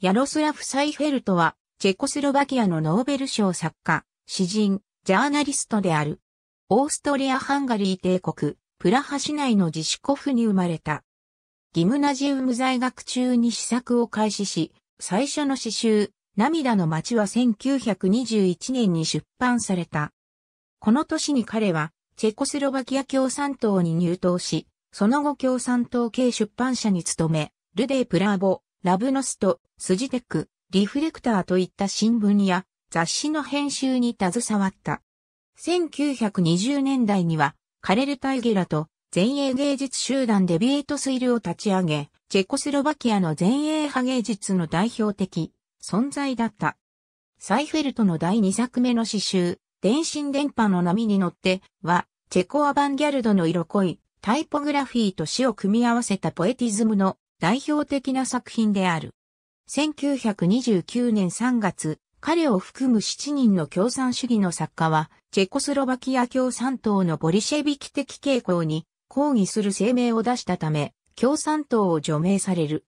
ヤロスラフ・サイフェルトは、チェコスロバキアのノーベル賞作家、詩人、ジャーナリストである。オーストリア・ハンガリー帝国、プラハ市内のジシコフに生まれた。ギムナジウム在学中に試作を開始し、最初の詩集、涙の街は1921年に出版された。この年に彼は、チェコスロバキア共産党に入党し、その後共産党系出版社に勤め、ルデプラボ、ラブノスト、スジテク、リフレクターといった新聞や雑誌の編集に携わった。1920年代には、カレル・タイゲラと前衛芸術集団デビエートスイルを立ち上げ、チェコスロバキアの前衛派芸術の代表的存在だった。サイフェルトの第2作目の詩集、電信電波の波に乗っては、チェコアバンギャルドの色濃いタイポグラフィーと詩を組み合わせたポエティズムの代表的な作品である。1929年3月、彼を含む7人の共産主義の作家は、チェコスロバキア共産党のボリシェビキ的傾向に抗議する声明を出したため、共産党を除名される。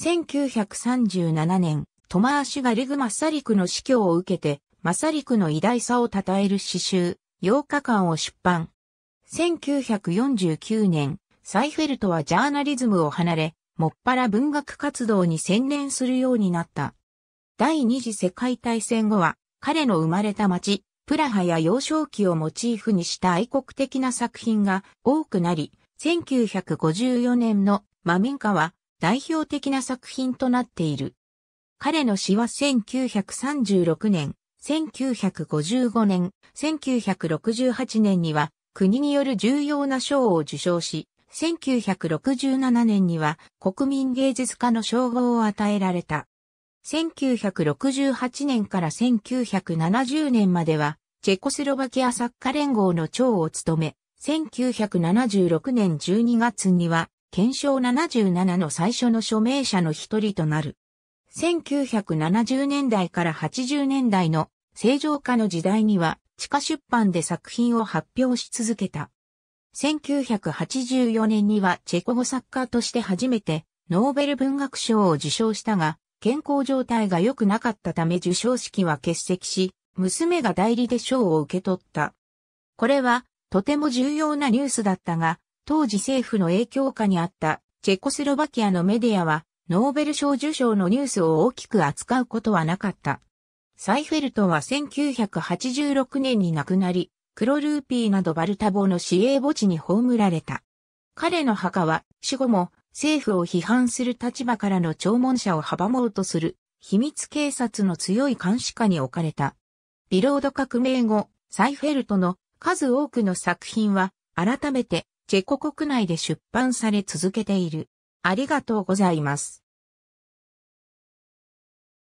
1937年、トマーシュガリグ・マッサリクの死去を受けて、マサリクの偉大さを称える詩集、8日間を出版。1949年、サイフェルトはジャーナリズムを離れ、もっぱら文学活動に専念するようになった。第二次世界大戦後は、彼の生まれた町、プラハや幼少期をモチーフにした愛国的な作品が多くなり、1954年のマミンカは代表的な作品となっている。彼の詩は1936年、1955年、1968年には国による重要な賞を受賞し、1967年には国民芸術家の称号を与えられた。1968年から1970年までは、チェコスロバキア作家連合の長を務め、1976年12月には、憲章77の最初の署名者の一人となる。1970年代から80年代の正常化の時代には、地下出版で作品を発表し続けた。1984年にはチェコ語作家として初めてノーベル文学賞を受賞したが、健康状態が良くなかったため受賞式は欠席し、娘が代理で賞を受け取った。これは、とても重要なニュースだったが、当時政府の影響下にあったチェコスロバキアのメディアは、ノーベル賞受賞のニュースを大きく扱うことはなかった。サイフェルトは1986年に亡くなり、黒ルーピーなどバルタボの市営墓地に葬られた。彼の墓は死後も政府を批判する立場からの弔問者を阻もうとする秘密警察の強い監視下に置かれた。ビロード革命後、サイフェルトの数多くの作品は改めてチェコ国内で出版され続けている。ありがとうございます。